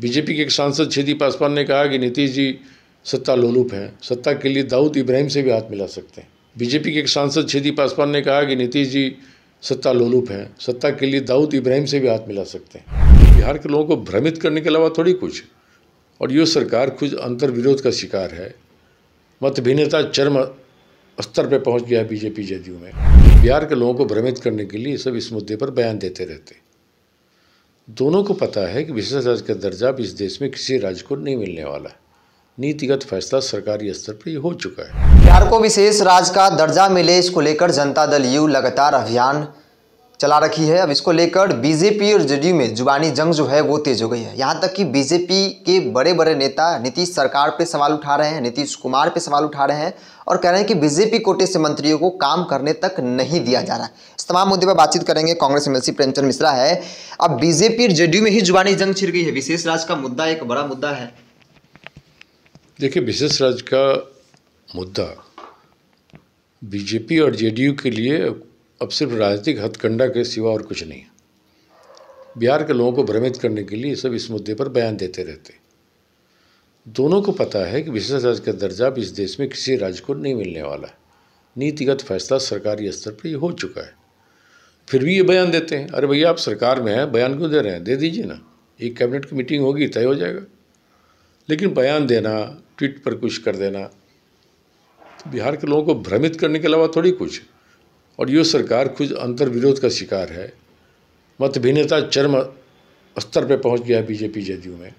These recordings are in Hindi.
बीजेपी के एक सांसद छेदी पासवान ने कहा कि नीतीश जी सत्ता लोलुप हैं सत्ता के लिए दाऊद इब्राहिम से भी हाथ मिला सकते हैं बीजेपी के एक सांसद छेदी पासवान ने कहा कि नीतीश जी सत्ता लोलुप हैं सत्ता के लिए दाऊद इब्राहिम से भी हाथ मिला सकते हैं बिहार के लोगों को भ्रमित करने के अलावा थोड़ी कुछ और ये सरकार खुद अंतर विरोध का शिकार है मतभिन्नता चरम स्तर पर पहुंच गया बीजेपी जदयू में बिहार के लोगों को भ्रमित करने के लिए सब इस मुद्दे पर बयान देते रहते हैं दोनों को पता है कि विशेष राज्य का दर्जा भी इस देश में किसी राज्य को नहीं मिलने वाला है नीतिगत फैसला सरकारी स्तर पर हो चुका है बिहार को विशेष राज्य का दर्जा मिले इसको लेकर जनता दल यू लगातार अभियान चला रखी है अब इसको लेकर बीजेपी और जेडीयू में जुबानी जंग जो है वो तेज हो गई है यहाँ तक कि बीजेपी के बड़े बड़े नेता नीतीश सरकार पे सवाल उठा रहे हैं नीतीश कुमार पे सवाल उठा रहे हैं और कह रहे हैं कि बीजेपी कोटे से मंत्रियों को काम करने तक नहीं दिया जा रहा है इस तमाम मुद्दे पर बातचीत करेंगे कांग्रेस एमएलसी प्रेमचंद मिश्रा है अब बीजेपी और जेडीयू में ही जुबानी जंग छिड़ गई है विशेष राज का मुद्दा एक बड़ा मुद्दा है देखिए विशेष राज का मुद्दा बीजेपी और जेडीयू के लिए अब सिर्फ राजनीतिक हथकंडा के सिवा और कुछ नहीं बिहार के लोगों को भ्रमित करने के लिए सब इस मुद्दे पर बयान देते रहते दोनों को पता है कि विशेष राज्य का दर्जा अब इस देश में किसी राज्य को नहीं मिलने वाला है नीतिगत फैसला सरकारी स्तर पर ये हो चुका है फिर भी ये बयान देते हैं अरे भैया आप सरकार में हैं बयान क्यों दे रहे हैं दे दीजिए ना एक कैबिनेट की मीटिंग होगी तय हो जाएगा लेकिन बयान देना ट्वीट पर कुछ कर देना तो बिहार के लोगों को भ्रमित करने के अलावा थोड़ी कुछ है और ये सरकार खुद अंतर विरोध का शिकार है मतभिन्नता चरम स्तर पर पहुंच गया है बीजेपी जदयू में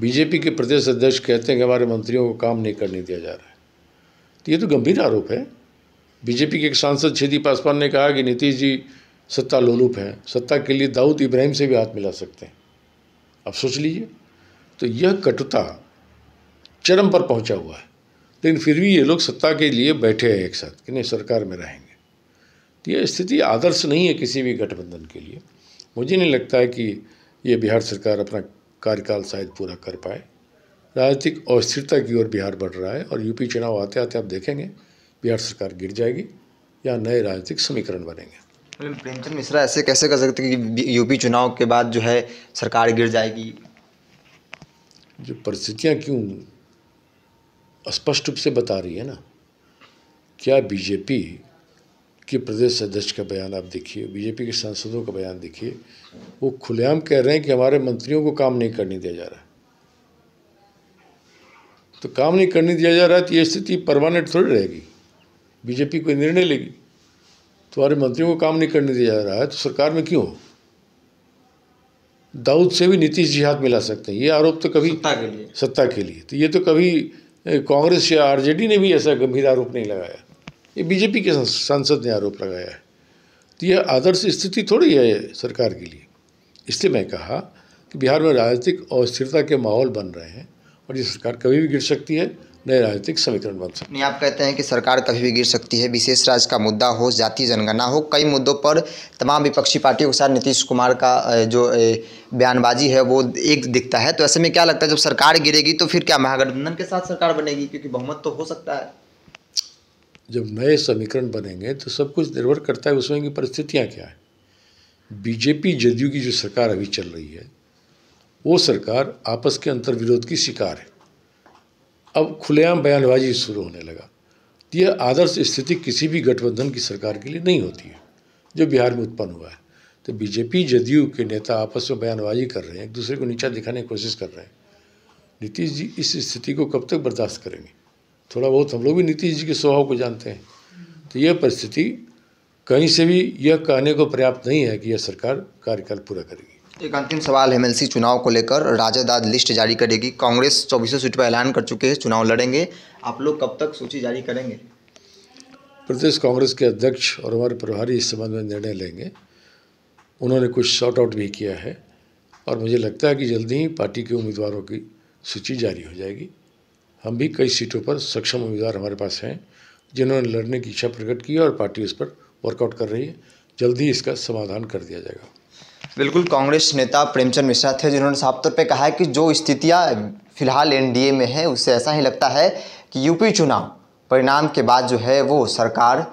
बीजेपी के प्रदेश अध्यक्ष कहते हैं कि हमारे मंत्रियों को काम नहीं करने दिया जा रहा है तो ये तो गंभीर आरोप है बीजेपी के एक सांसद छेदी पासवान ने कहा कि नीतीश जी सत्ता लोलुप हैं सत्ता के लिए दाऊद इब्राहिम से भी हाथ मिला सकते हैं आप सोच लीजिए तो यह कटुता चरम पर पहुंचा हुआ है लेकिन फिर भी ये लोग सत्ता के लिए बैठे हैं एक साथ कि नहीं सरकार में रहेंगे तो यह स्थिति आदर्श नहीं है किसी भी गठबंधन के लिए मुझे नहीं लगता है कि ये बिहार सरकार अपना कार्यकाल शायद पूरा कर पाए राजनीतिक अस्थिरता की ओर बिहार बढ़ रहा है और यूपी चुनाव आते आते आप देखेंगे बिहार सरकार गिर जाएगी या नए राजनीतिक समीकरण बनेंगे प्रेमचंद मिश्रा ऐसे कैसे कर सकते कि यूपी चुनाव के बाद जो है सरकार गिर जाएगी जो परिस्थितियाँ क्यों स्पष्ट रूप से बता रही है ना क्या बीजेपी के प्रदेश अध्यक्ष का बयान आप देखिए बीजेपी के सांसदों का बयान देखिए वो खुलेआम कह रहे हैं कि हमारे मंत्रियों को काम नहीं करने दिया जा रहा तो काम नहीं करने दिया जा रहा तो ये स्थिति परमानेंट थोड़ी रहेगी बीजेपी कोई निर्णय लेगी तुम्हारे तो मंत्रियों को काम नहीं करने दिया जा रहा है तो सरकार में क्यों हो दाऊद से भी नीतीश जी हाथ मिला सकते हैं ये आरोप तो कभी सत्ता के लिए सत्ता के लिए तो ये तो कभी कांग्रेस या आरजेडी ने भी ऐसा गंभीर आरोप नहीं लगाया ये बीजेपी के सांसद ने आरोप लगाया है तो यह आदर्श स्थिति थोड़ी है सरकार के लिए इसलिए मैं कहा कि बिहार में राजनीतिक अस्थिरता के माहौल बन रहे हैं और ये सरकार कभी भी गिर सकती है नए राजनीतिक समीकरण बन सकते हैं आप कहते हैं कि सरकार कभी भी गिर सकती है विशेष राज्य का मुद्दा हो जाति जनगणना हो कई मुद्दों पर तमाम विपक्षी पार्टियों के साथ नीतीश कुमार का जो बयानबाजी है वो एक दिखता है तो ऐसे में क्या लगता है जब सरकार गिरेगी तो फिर क्या महागठबंधन के साथ सरकार बनेगी क्योंकि बहुमत तो हो सकता है जब नए समीकरण बनेंगे तो सब कुछ निर्भर करता है उसमें की परिस्थितियाँ क्या है बीजेपी जदयू की जो सरकार अभी चल रही है वो सरकार आपस के अंतर्विरोध की शिकार है अब खुलेआम बयानबाजी शुरू होने लगा तो यह आदर्श स्थिति किसी भी गठबंधन की सरकार के लिए नहीं होती है जो बिहार में उत्पन्न हुआ है तो बीजेपी जदयू के नेता आपस में बयानबाजी कर रहे हैं एक दूसरे को नीचा दिखाने की कोशिश कर रहे हैं नीतीश जी इस स्थिति को कब तक बर्दाश्त करेंगे थोड़ा बहुत हम लोग भी नीतीश जी के स्वभाव को जानते हैं तो यह परिस्थिति कहीं से भी यह कहने को पर्याप्त नहीं है कि यह सरकार कार्यकाल पूरा करेगी एक अंतिम सवाल एमएलसी चुनाव को लेकर राजादाद लिस्ट जारी करेगी कांग्रेस चौबीसों सीट पर ऐलान कर चुके हैं चुनाव लड़ेंगे आप लोग कब तक सूची जारी करेंगे प्रदेश कांग्रेस के अध्यक्ष और हमारे प्रभारी इस संबंध में निर्णय लेंगे उन्होंने कुछ शॉर्ट आउट भी किया है और मुझे लगता है कि जल्दी ही पार्टी के उम्मीदवारों की सूची जारी हो जाएगी हम भी कई सीटों पर सक्षम उम्मीदवार हमारे पास हैं जिन्होंने लड़ने की इच्छा प्रकट की है और पार्टी उस पर वर्कआउट कर रही है जल्दी इसका समाधान कर दिया जाएगा बिल्कुल कांग्रेस नेता प्रेमचंद मिश्रा थे जिन्होंने साफ तौर पर कहा है कि जो स्थितियाँ फिलहाल एनडीए में है उससे ऐसा ही लगता है कि यूपी चुनाव परिणाम के बाद जो है वो सरकार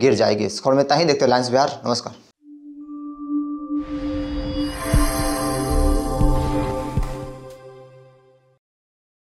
गिर जाएगी इस खबर में ही देखते लाइन्स बिहार नमस्कार